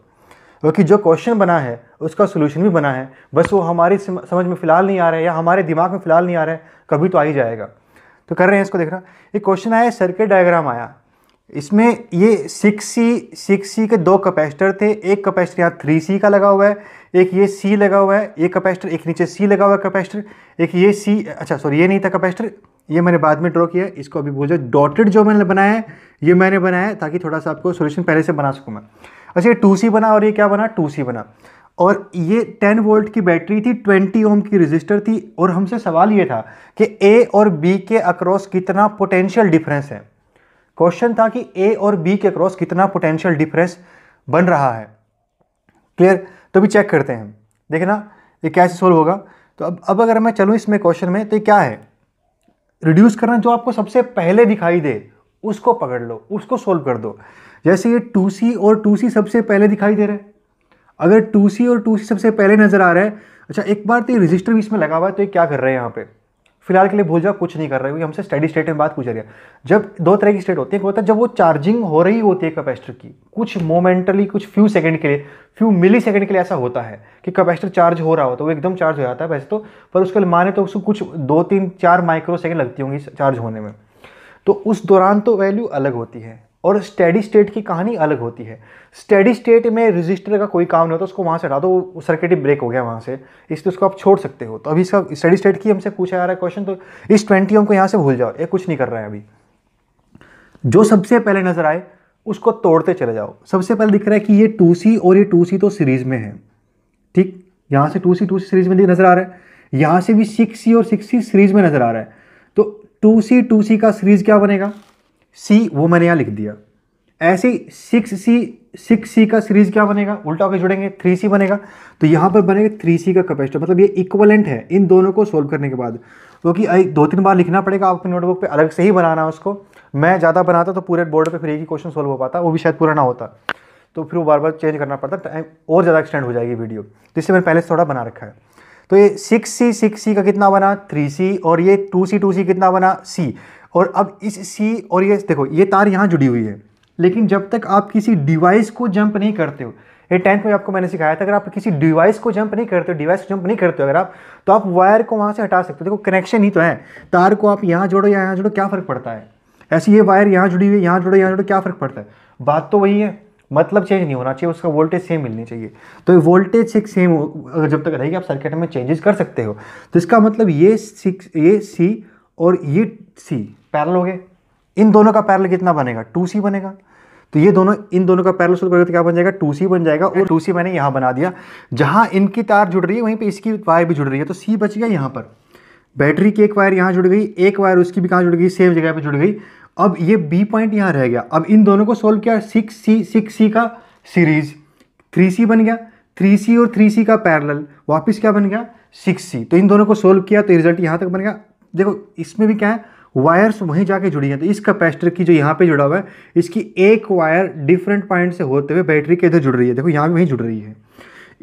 क्योंकि जो क्वेश्चन बना है उसका सोल्यूशन भी बना है बस वो हमारी समझ में फ़िलहाल नहीं आ रहा है या हमारे दिमाग में फ़िलहाल नहीं आ रहा है कभी तो आ ही जाएगा तो कर रहे हैं इसको देखना एक क्वेश्चन आया सर्किट डायग्राम आया इसमें ये सिक्स सी सिक्स सी के दो कैपेसिटर थे एक कैपेसिटर यहाँ थ्री सी का लगा हुआ है एक ये सी लगा हुआ है ये कैपेसिटर एक नीचे सी लगा हुआ है कैपेसिटर एक ये सी अच्छा सॉरी ये नहीं था कैपेसिटर ये मैंने बाद में ड्रॉ किया इसको अभी बोल जाओ डॉटेड जो मैंने बनाया है ये मैंने बनाया है ताकि थोड़ा सा आपको सोल्यूशन पहले से बना सकूँ मैं अच्छा ये टू सी बना और ये क्या बना टू सी बना और ये 10 वोल्ट की बैटरी थी 20 ओम की रजिस्टर थी और हमसे सवाल ये था कि ए और बी के अक्रॉस कितना पोटेंशियल डिफरेंस है क्वेश्चन था कि ए और बी के क्रॉस कितना पोटेंशियल डिफरेंस बन रहा है क्लियर तो भी चेक करते हैं देखना ये कैसे सोल्व होगा तो अब अब अगर मैं चलूँ इसमें क्वेश्चन में तो क्या है रिड्यूस करना जो आपको सबसे पहले दिखाई दे उसको पकड़ लो उसको सोल्व कर दो जैसे ये टू सी और टू सी सबसे पहले दिखाई दे रहे अगर टू सी और टू सी सबसे पहले नज़र आ रहा है अच्छा एक बार तो ये रजिस्टर भी इसमें लगा हुआ है तो ये क्या कर रहे हैं यहाँ पर फिलहाल के लिए भूल जाओ कुछ नहीं कर रहा क्योंकि हमसे स्टडी स्टेट में बात पूछ रही है जब दो तरह की स्टेट होती है होता है जब वो चार्जिंग हो रही होती है कैपेसिटर की कुछ मोमेंटली कुछ फ्यू सेकंड के लिए फ्यू मिली सेकंड के लिए ऐसा होता है कि कैपेसिटर चार्ज हो रहा होता है वो एकदम चार्ज हो जाता है वैसे तो पर उसके माने तो उसको कुछ दो तीन चार माइक्रो सेकेंड लगती होंगी चार्ज होने में तो उस दौरान तो वैल्यू अलग होती है और स्टेडी स्टेट की कहानी अलग होती है स्टेडी स्टेट में रजिस्टर का कोई काम नहीं होता उसको वहाँ से हटा दो सर्किट ही ब्रेक हो गया वहाँ से इसलिए उसको आप छोड़ सकते हो तो अभी इसका स्टडी स्टेट की हमसे पूछा जा रहा है क्वेश्चन तो इस ट्वेंटी को यहाँ से भूल जाओ ये कुछ नहीं कर रहा है अभी जो सबसे पहले नजर आए उसको तोड़ते चले जाओ सबसे पहले दिख रहा है कि ये टू और ये टू तो सीरीज में है ठीक यहाँ से टू सी टू सीरीज में नजर आ रहा है यहाँ से भी सिक्स और सिक्स सीरीज में नजर आ रहा है तो टू सी टू सी का सीरीज क्या बनेगा सी वो मैंने यहाँ लिख दिया ऐसे ही सिक्स सी सिक्स सी का सीरीज क्या बनेगा उल्टा के जुड़ेंगे थ्री सी बनेगा तो यहाँ पर बनेगा थ्री सी का कैपेसिटर मतलब ये इक्वलेंट है इन दोनों को सोल्व करने के बाद क्योंकि तो दो तीन बार लिखना पड़ेगा आपको नोटबुक पे अलग से ही बनाना उसको मैं ज़्यादा बनाता तो पूरे बोर्ड पे फिर एक ही क्वेश्चन सोल्व हो पाता वो भी शायद पूरा ना होता तो फिर वो बार बार चेंज करना पड़ता टाइम तो और ज़्यादा एक्सटेंड हो जाएगी वीडियो तो इससे मैंने पहले से थोड़ा बना रखा है तो ये सिक्स सी सिक्स सी का कितना बना थ्री सी और ये टू सी टू सी कितना बना सी और अब इस सी और ये देखो ये तार यहाँ जुड़ी हुई है लेकिन जब तक आप किसी डिवाइस को जंप नहीं करते हो ये टेंथ में आपको मैंने सिखाया था अगर आप किसी डिवाइस को जंप नहीं करते हो डिवाइस को जंप नहीं करते हो अगर आप तो आप वायर को वहाँ से हटा सकते हो देखो कनेक्शन ही तो है तार को आप यहाँ जोड़ो या यहाँ जोड़ो क्या फ़र्क पड़ता है ऐसी ये वायर यहाँ जुड़ी हुई है यहाँ जोड़ो यहाँ जोड़ो क्या फ़र्क पड़ता है बात तो वही है मतलब चेंज नहीं होना चाहिए उसका वोल्टेज सेम मिलनी चाहिए तो वोल्टेज सिक्स सेम अगर जब तक रहेगी आप सर्किट में चेंजेस कर सकते हो तो इसका मतलब ये सिक्स ये सी और ये सी पैरल हो गए इन दोनों का पैरल कितना बनेगा टू सी बनेगा तो ये दोनों इन दोनों का पैरल सोल्व करोगे तो क्या बन जाएगा टू सी बन जाएगा और टू सी मैंने यहाँ बना दिया जहाँ इनकी तार जुड़ रही है वहीं पर इसकी वायर भी जुड़ रही है तो सी बच गया यहाँ पर बैटरी की एक वायर यहाँ जुड़ गई एक वायर उसकी भी कहाँ जुड़ गई सेम जगह पर जुड़ गई अब ये बी पॉइंट यहाँ रह गया अब इन दोनों को सोल्व किया सिक्स सी सिक्स सी का सीरीज थ्री सी बन गया थ्री सी और थ्री सी का पैरल वापस क्या बन गया सिक्स सी तो इन दोनों को सोल्व किया तो रिजल्ट यहाँ तक बन गया देखो इसमें भी क्या है वायर्स वहीं जाके जुड़ी हैं तो इस कैपेसिटर की जो यहाँ पे जुड़ा हुआ है इसकी एक वायर डिफरेंट पॉइंट से होते हुए बैटरी के इधर जुड़ रही है देखो यहाँ भी वहीं जुड़ रही है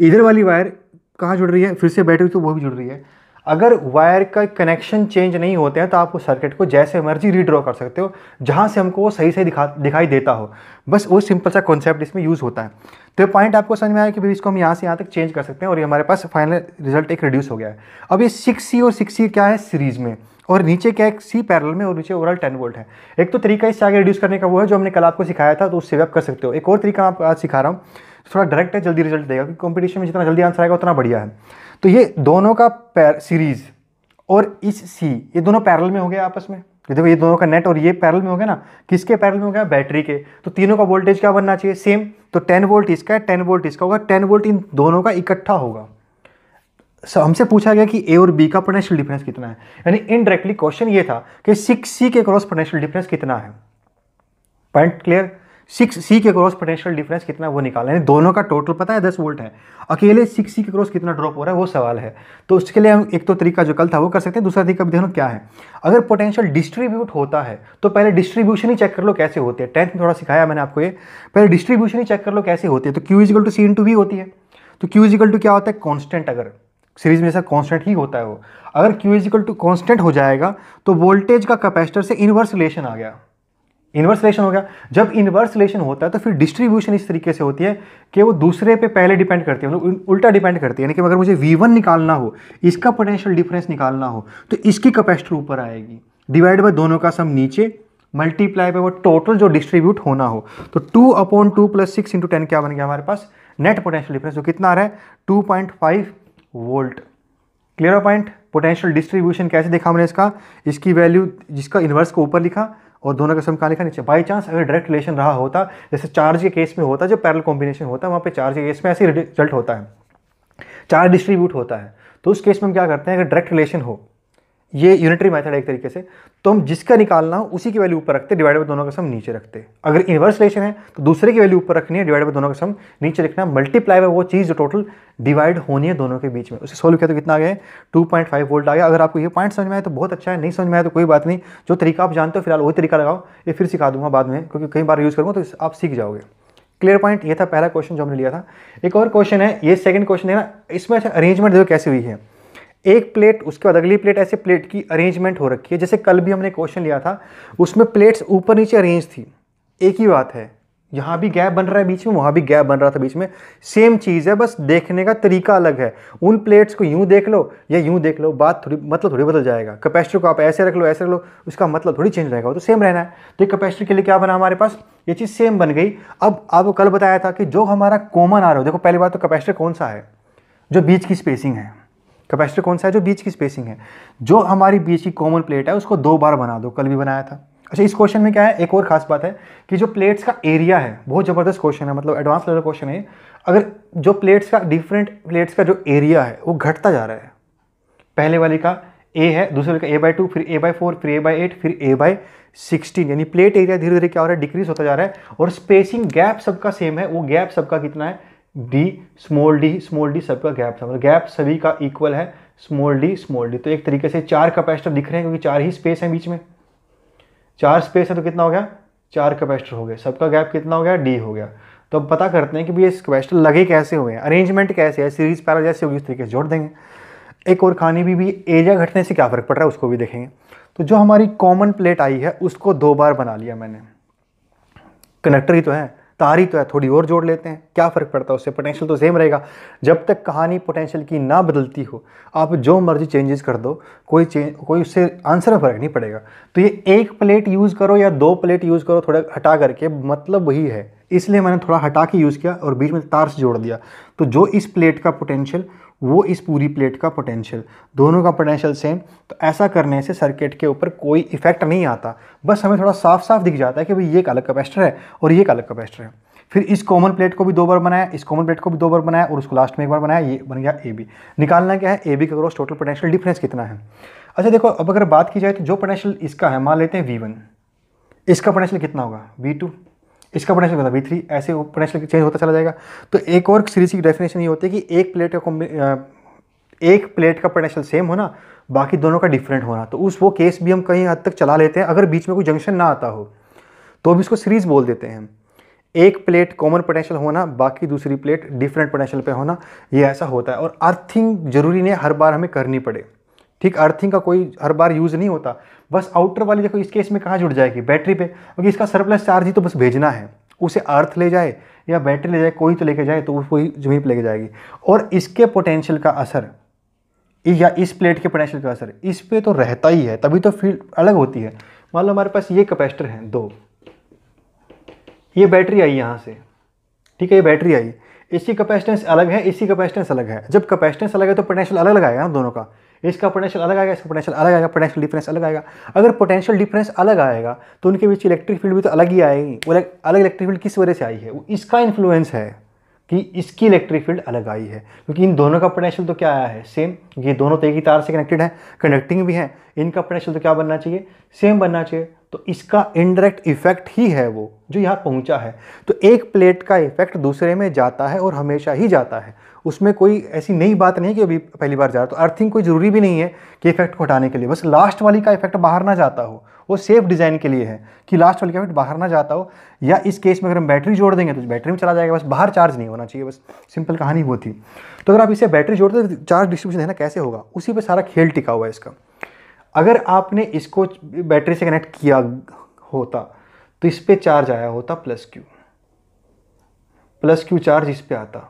इधर वाली वायर कहाँ जुड़ रही है फिर से बैटरी तो वो भी जुड़ रही है अगर वायर का कनेक्शन चेंज नहीं होते हैं तो आप उस सर्किट को जैसे मर्जी रीड्रॉ कर सकते हो जहाँ से हमको वो सही सही दिखा दिखाई देता हो बस वो सिंपल सा कॉन्सेप्ट इसमें यूज़ होता है तो ये पॉइंट आपको समझ में आया कि भाई इसको हम यहाँ से यहाँ तक चेंज कर सकते हैं और ये हमारे पास फाइनल रिजल्ट एक रिड्यूस हो गया है अब ये सिक्स सी और सिक्स सी क्या है सीरीज़ में और नीचे क्या एक सी पैरल में और नीचे ओवरऑल टेन वोल्ट है एक तो तरीका इससे आगे रिड्यूस करने का वो है जो हमने कल आपको सिखाया था तो उससे भी आप कर सकते हो एक और तरीका आप आज सिखा रहा हूँ थोड़ा डायरेक्ट है जल्दी रिजल्ट देगा क्योंकि कॉम्पिटिशन में जितना जल्दी आंसर आएगा उतना बढ़िया है तो ये दोनों का पैर सीरीज़ और इस सी ये दोनों पैरल में हो गया आपस में देखो ये दोनों का नेट और ये पैरल में हो गया ना किसके पैरल में हो गया बैटरी के तो तीनों का वोल्टेज क्या बनना चाहिए सेम तो 10 वोल्ट इसका है 10 वोल्ट इसका होगा 10 वोल्ट इन दोनों का इकट्ठा होगा हमसे पूछा गया कि ए और बी का पोटेंशियल डिफरेंस कितना है यानी इनडायरेक्टली क्वेश्चन ये था कि सिक्स सी के क्रॉस पोटेंशियल डिफरेंस कितना है पॉइंट क्लियर सिक्स सी के क्रॉस पोटेंशियल डिफरेंस कितना वो निकाल यानी दोनों का टोटल पता है दस वोल्ट है अकेले सिक्स सी के क्रॉस कितना ड्रॉप हो रहा है वो सवाल है तो उसके लिए हम एक तो तरीका जो कल था वो कर सकते हैं दूसरा तरीका भी देखो क्या है अगर पोटेंशियल डिस्ट्रीब्यूट होता है तो पहले डिस्ट्रीब्यूशन ही चेक कर लो कैसे होते हैं टेंथ में थोड़ा सिखाया मैंने आपको ये पहले डिस्ट्रीब्यूशन ही चेक कर लो कैसे तो होती है तो Q is equal to C into भी होती है तो क्यू इजिकल टू क्या होता है कॉन्स्टेंट अगर सीरीज में ऐसा कॉन्स्टेंट ही होता है वो अगर क्यू इजिकल टू कॉन्स्टेंट हो जाएगा तो वोल्टेज का कैपेसिटर से इनवर्स रिलेशन आ गया इन्वर्स रिलेशन हो गया जब इन्वर्स रिलेशन होता है तो फिर डिस्ट्रीब्यूशन इस तरीके से होती है कि वो दूसरे पे पहले डिपेंड करती है मतलब उल्टा डिपेंड करती है यानी कि अगर मुझे वी वन निकालना हो इसका पोटेंशियल डिफरेंस निकालना हो तो इसकी कैपेसिटी ऊपर आएगी डिवाइड बाय दोनों का सम नीचे मल्टीप्लाई बाय वो टोटल जो डिस्ट्रीब्यूट होना हो तो two upon two plus six into ten क्या बन गया हमारे पास नेट पोटेंशियल डिफरेंस जो कितना आ रहा है two point five volt clear point potential distribution कैसे देखा हमने इसका इसकी वैल्यू जिसका इन्वर्स को ऊपर लिखा और दोनों का सम कहाँ लिखा नीचे बाई चांस अगर डायरेक्ट रिलेशन रहा होता जैसे चार्ज के केस में होता जो पैरल कॉम्बिनेशन होता है वहाँ पे चार्ज के केस में ऐसे रिजल्ट होता है चार्ज डिस्ट्रीब्यूट होता है तो उस केस में हम क्या करते हैं अगर डायरेक्ट रिलेशन हो ये यूनिटरी मेथड है एक तरीके से तो हम जिसका निकालना हो उसी की वैल्यू ऊपर रखते डिवाइड बाय दोनों का सम नीचे रखते अगर इन्वर्स रिलेशन है तो दूसरे की वैल्यू ऊपर रखनी है डिवाइड बाय दोनों का सम नीचे रखना मल्टीप्लाई बाय वो चीज़ जो टोटल डिवाइड होनी है दोनों के बीच में उसे सोल्व किया तो कितना आ गया टू पॉइंट फाइव वोल्ट आ गया अगर आपको ये पॉइंट समझ में आए तो बहुत अच्छा है नहीं समझ में आया तो कोई बात नहीं जो तरीका आप जानते हो फिलहाल वही तरीका लगाओ ये फिर सिखा दूंगा बाद में क्योंकि कई बार यूज़ करूँगा तो आप सीख जाओगे क्लियर पॉइंट ये था पहला क्वेश्चन जो हमने लिया था एक और क्वेश्चन है ये सेकंड क्वेश्चन है ना इसमें अच्छा अरेंजमेंट देखो कैसे हुई है एक प्लेट उसके बाद अगली प्लेट ऐसे प्लेट की अरेंजमेंट हो रखी है जैसे कल भी हमने क्वेश्चन लिया था उसमें प्लेट्स ऊपर नीचे अरेंज थी एक ही बात है यहाँ भी गैप बन रहा है बीच में वहाँ भी गैप बन रहा था बीच में सेम चीज़ है बस देखने का तरीका अलग है उन प्लेट्स को यूँ देख लो या यूँ देख लो बात थोड़ी मतलब थोड़ी बदल जाएगा कैपेसिटर को आप ऐसे रख लो ऐसे रख लो उसका मतलब थोड़ी चेंज रहेगा तो सेम रहना है तो कैपेसिटर के लिए क्या बना हमारे पास ये चीज़ सेम बन गई अब आपको कल बताया था कि जो हमारा कॉमन आ रहा हो देखो पहली बात तो कैपेसिटर कौन सा है जो बीच की स्पेसिंग है कैपेसिटर कौन सा है जो बीच की स्पेसिंग है जो हमारी बीच की कॉमन प्लेट है उसको दो बार बना दो कल भी बनाया था अच्छा इस क्वेश्चन में क्या है एक और खास बात है कि जो प्लेट्स का एरिया है बहुत ज़बरदस्त क्वेश्चन है मतलब एडवांस लेवल क्वेश्चन है अगर जो प्लेट्स का डिफरेंट प्लेट्स का जो एरिया है वो घटता जा रहा है पहले वाले का ए है दूसरे वाले का ए बाई टू फिर ए बाई फोर फिर ए बाई एट फिर ए बाई सिक्सटीन यानी प्लेट एरिया धीरे धीरे क्या हो रहा है डिक्रीज होता जा रहा है और स्पेसिंग गैप सबका सेम है वो गैप सबका कितना है D small D small D सबका गैप था मतलब गैप सभी का इक्वल है स्मॉल डी स्मॉल डी तो एक तरीके से चार कैपेसिटर दिख रहे हैं क्योंकि चार ही स्पेस हैं बीच में चार स्पेस है तो कितना हो गया चार कैपेसिटर हो गए सबका गैप कितना हो गया डी हो गया तो अब पता करते हैं कि भैया कैपेसिटर लगे कैसे हुए हैं अरेंजमेंट कैसे है सीरीज पैरल जैसे होगी उस तरीके से जोड़ देंगे एक और कहानी भी भी एरिया घटने से क्या फ़र्क पड़ रहा है उसको भी देखेंगे तो जो हमारी कॉमन प्लेट आई है उसको दो बार बना लिया मैंने कनेक्टर ही तो है तारी तो है थोड़ी और जोड़ लेते हैं क्या फ़र्क पड़ता है उससे पोटेंशियल तो सेम रहेगा जब तक कहानी पोटेंशियल की ना बदलती हो आप जो मर्जी चेंजेस कर दो कोई चेंज कोई उससे आंसर में फ़र्क नहीं पड़ेगा तो ये एक प्लेट यूज़ करो या दो प्लेट यूज़ करो थोड़ा हटा करके मतलब वही है इसलिए मैंने थोड़ा हटा के यूज़ किया और बीच में तार से जोड़ दिया तो जो इस प्लेट का पोटेंशियल वो इस पूरी प्लेट का पोटेंशियल दोनों का पोटेंशियल सेम तो ऐसा करने से सर्किट के ऊपर कोई इफेक्ट नहीं आता बस हमें थोड़ा साफ साफ दिख जाता है कि भाई ये एक अलग कैपेसिटर है और ये एक अलग कैपेसिटर है फिर इस कॉमन प्लेट को भी दो बार बनाया इस कॉमन प्लेट को भी दो बार बनाया और उसको लास्ट में एक बार बनाया ये बन गया ए बी निकालना क्या है ए बी का क्रॉस टोटल पोटेंशियल डिफरेंस कितना है अच्छा देखो अब अगर बात की जाए तो जो पोटेंशियल इसका है मान लेते हैं वी वन इसका पोटेंशियल कितना होगा वी टू इसका पोटेंशियल होता है वी थ्री ऐसे पोटेंशियल चेंज होता चला जाएगा तो एक और सीरीज की डेफिनेशन ये होती है कि एक प्लेट का एक प्लेट का पोटेंशियल सेम होना बाकी दोनों का डिफरेंट होना तो उस वो केस भी हम कहीं हद तक चला लेते हैं अगर बीच में कोई जंक्शन ना आता हो तो भी इसको सीरीज़ बोल देते हैं एक प्लेट कॉमन पोटेंशियल होना बाकी दूसरी प्लेट डिफरेंट पोटेंशियल पे होना ये ऐसा होता है और अर्थिंग जरूरी नहीं हर बार हमें करनी पड़े ठीक अर्थिंग का कोई हर बार यूज़ नहीं होता बस आउटर वाली देखो इस केस में कहाँ जुड़ जाएगी बैटरी पे क्योंकि इसका सरप्लस चार्ज ही तो बस भेजना है उसे अर्थ ले जाए या बैटरी ले जाए कोई तो लेके जाए तो वो जमीन पर लेके जाएगी और इसके पोटेंशियल का असर या इस प्लेट के पोटेंशियल का असर इस पर तो रहता ही है तभी तो फील्ड अलग होती है मान लो हमारे पास ये कैपेसिटर हैं दो ये बैटरी आई यहाँ से ठीक है ये बैटरी आई इसकी कैपेसिटेंस अलग है इसकी कैपेसिटेंस अलग है जब कैपेसिटेंस अलग है तो पोटेंशियल अलग लगाएगा ना दोनों का इसका पोटेंशियल अलग आएगा इसका पोटेंशियल अलग आएगा पोटेंशियल डिफरेंस अलग आएगा अगर पोटेंशियल डिफरेंस अलग आएगा तो उनके बीच इलेक्ट्रिक फील्ड भी तो अलग ही आएगी वो अलग इलेक्ट्रिक फील्ड किस वजह से आई है वो इसका इन्फ्लुएंस है कि इसकी इलेक्ट्रिक फील्ड अलग आई है क्योंकि इन दोनों का पोटेंशियल तो क्या आया है सेम ये दोनों तो एक ही तार से कनेक्टेड है कनेक्टिंग भी है इनका पोटेंशियल तो क्या बनना चाहिए सेम बनना चाहिए तो इसका इनडायरेक्ट इफेक्ट ही है वो जो यहाँ पहुँचा है तो एक प्लेट का इफेक्ट दूसरे में जाता है और हमेशा ही जाता है उसमें कोई ऐसी नई बात नहीं कि अभी पहली बार जा रहा तो अर्थिंग कोई ज़रूरी भी नहीं है कि इफेक्ट को हटाने के लिए बस लास्ट वाली का इफेक्ट बाहर ना जाता हो वो सेफ डिज़ाइन के लिए है कि लास्ट वाली कैबिनेट बाहर ना जाता हो या इस केस में अगर हम बैटरी जोड़ देंगे तो बैटरी में चला जाएगा बस बाहर चार्ज नहीं होना चाहिए बस सिंपल कहानी वो थी तो अगर आप इसे बैटरी जोड़ते तो चार्ज डिस्ट्रीब्यूशन देना कैसे होगा उसी पर सारा खेल टिका हुआ है इसका अगर आपने इसको बैटरी से कनेक्ट किया होता तो इस पर चार्ज आया होता plus Q plus Q charge इस पर आता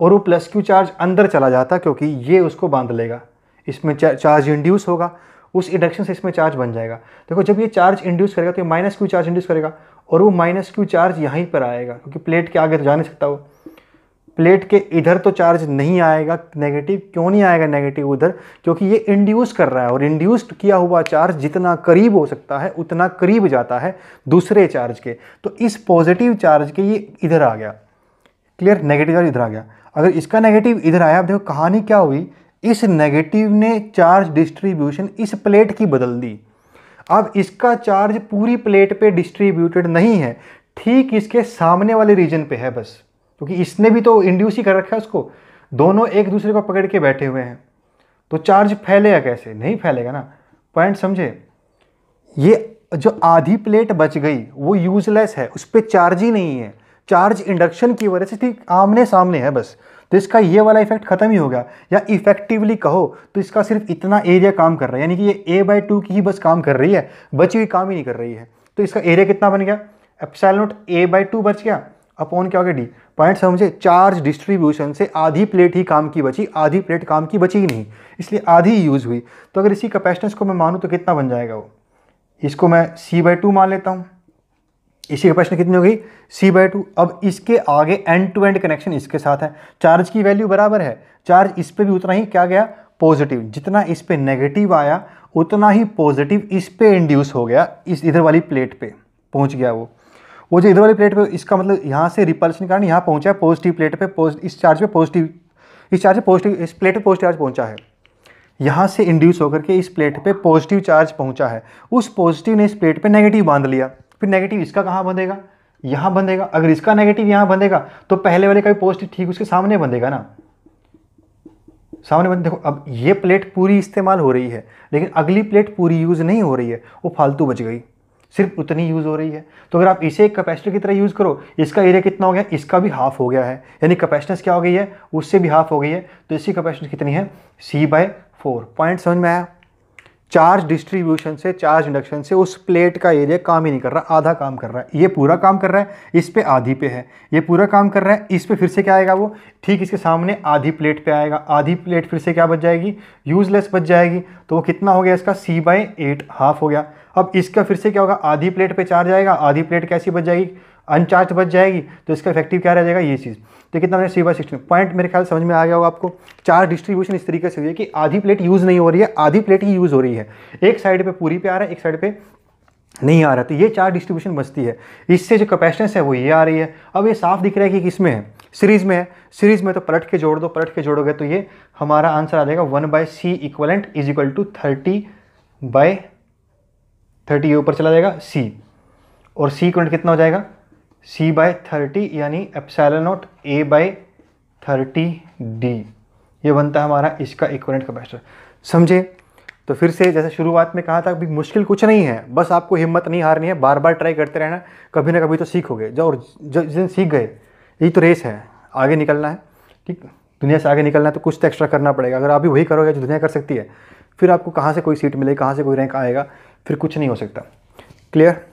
और वो प्लस क्यू चार्ज अंदर चला जाता क्योंकि ये उसको बांध लेगा इसमें चार्ज इंड्यूस होगा उस इंडक्शन से इसमें चार्ज बन जाएगा देखो जब ये चार्ज इंड्यूस करेगा तो ये माइनस क्यू चार्ज इंड्यूस करेगा और वो माइनस क्यू चार्ज यहीं पर आएगा क्योंकि प्लेट के आगे तो जा नहीं सकता वो प्लेट के इधर तो चार्ज नहीं आएगा नेगेटिव क्यों नहीं आएगा नेगेटिव उधर क्योंकि ये इंड्यूस कर रहा है और इंड्यूस्ड किया हुआ चार्ज जितना करीब हो सकता है उतना करीब जाता है दूसरे चार्ज के तो इस पॉजिटिव चार्ज के ये इधर आ गया क्लियर नेगेटिव चार्ज इधर आ गया अगर इसका नेगेटिव इधर आया अब देखो कहानी क्या हुई इस नेगेटिव ने चार्ज डिस्ट्रीब्यूशन इस प्लेट की बदल दी अब इसका चार्ज पूरी प्लेट पे डिस्ट्रीब्यूटेड नहीं है ठीक इसके सामने वाले रीजन पे है बस क्योंकि इसने भी तो इंड्यूस ही कर रखा है उसको दोनों एक दूसरे को पकड़ के बैठे हुए हैं तो चार्ज फैलेगा कैसे नहीं फैलेगा ना पॉइंट समझे ये जो आधी प्लेट बच गई वो यूजलेस है उस पर चार्ज ही नहीं है चार्ज इंडक्शन की वजह से ठीक आमने सामने है बस तो इसका ये वाला इफेक्ट खत्म ही हो गया या इफेक्टिवली कहो तो इसका सिर्फ इतना एरिया काम कर रहा है यानी कि ये ए बाई टू की ही बस काम कर रही है बची हुई काम ही नहीं कर रही है तो इसका एरिया कितना बन गया epsilon naught A by two बच गया अपॉन क्या हो गया डी पॉइंट समझे चार्ज डिस्ट्रीब्यूशन से आधी प्लेट ही काम की बची आधी प्लेट काम की बची ही नहीं इसलिए आधी ही यूज़ हुई तो अगर इसी कैपेसिटेंस को मैं मानूँ तो कितना बन जाएगा वो इसको मैं सी बाई टू मान लेता हूँ इसी कैपेसिटी कितनी होगी सी बाई टू अब इसके आगे एंड टू एंड कनेक्शन इसके साथ है चार्ज की वैल्यू बराबर है चार्ज इस पर भी उतना ही क्या गया पॉजिटिव जितना इस पर नेगेटिव आया उतना ही पॉजिटिव इस पर इंड्यूस हो गया इस इधर वाली प्लेट पे पहुंच गया वो वो जो इधर वाली प्लेट पे इसका मतलब यहाँ से रिपल्सन के कारण यहाँ पहुँचा है पॉजिटिव प्लेट पे इस चार्ज पे पॉजिटिव इस चार्ज पे पॉजिटिव इस प्लेट पे पॉजिटिव चार्ज पहुँचा है यहाँ से इंड्यूस होकर के इस प्लेट पे पॉजिटिव चार्ज पहुँचा है उस पॉजिटिव ने इस प्लेट पे नेगेटिव बांध लिया फिर नेगेटिव इसका कहाँ बंधेगा यहाँ बंधेगा अगर इसका नेगेटिव यहाँ बंधेगा तो पहले वाले का भी पॉजिटिव ठीक उसके सामने बंधेगा ना सामने बंद देखो अब ये प्लेट पूरी इस्तेमाल हो रही है लेकिन अगली प्लेट पूरी यूज़ नहीं हो रही है वो फालतू बच गई सिर्फ उतनी यूज़ हो रही है तो अगर आप इसे एक कैपेसिटर की तरह यूज़ करो इसका एरिया कितना हो गया इसका भी हाफ हो गया है यानी कैपेसिटेंस क्या हो गई है उससे भी हाफ हो गई है तो इसकी कैपेसिटेंस कितनी है सी बाय फोर पॉइंट समझ में आया चार्ज डिस्ट्रीब्यूशन से चार्ज इंडक्शन से उस प्लेट का एरिया काम ही नहीं कर रहा आधा काम कर रहा है ये पूरा काम कर रहा है इस पर आधी पे है ये पूरा काम कर रहा है इस पर फिर से क्या आएगा वो ठीक इसके सामने आधी प्लेट पे आएगा आधी प्लेट फिर से क्या बच जाएगी यूजलेस बच जाएगी तो वो कितना हो गया इसका सी बाई एट हाफ हो गया अब इसका फिर से क्या होगा आधी प्लेट पर चार्ज आएगा आधी प्लेट कैसी बच जाएगी अनचार्ज बच जाएगी तो इसका इफेक्टिव क्या रह जाएगा ये चीज़ तो कितना सी बाई सिक्सटीन पॉइंट मेरे ख्याल समझ में आ गया होगा आपको चार डिस्ट्रीब्यूशन इस तरीके से हुई है कि आधी प्लेट यूज़ नहीं हो रही है आधी प्लेट ही यूज़ हो रही है एक साइड पे पूरी पे आ रहा है एक साइड पे नहीं आ रहा तो ये चार डिस्ट्रीब्यूशन बचती है इससे जो कैपेसिटेंस है वो ये आ रही है अब ये साफ दिख रहा है कि किसमें है सीरीज़ में है सीरीज़ में तो पलट के जोड़ दो पलट के जोड़ोगे तो ये हमारा आंसर आ जाएगा one by C equivalent is equal to thirty by thirty ये ऊपर चला जाएगा सी और सी इक्वलेंट कितना हो जाएगा सी बाय थर्टी यानी epsilon naught A by thirty D ये बनता है हमारा इसका इक्वरेंट कैपेसिटर समझे तो फिर से जैसे शुरुआत में कहा था अभी मुश्किल कुछ नहीं है बस आपको हिम्मत नहीं हारनी है बार बार ट्राई करते रहना कभी ना कभी तो सीखोगे जो और जिस दिन सीख गए यही तो रेस है आगे निकलना है ठीक दुनिया से आगे निकलना है तो कुछ तो एक्स्ट्रा करना पड़ेगा अगर आप भी वही करोगे जो दुनिया कर सकती है फिर आपको कहाँ से कोई सीट मिलेगी कहाँ से कोई रैंक आएगा फिर कुछ नहीं हो सकता क्लियर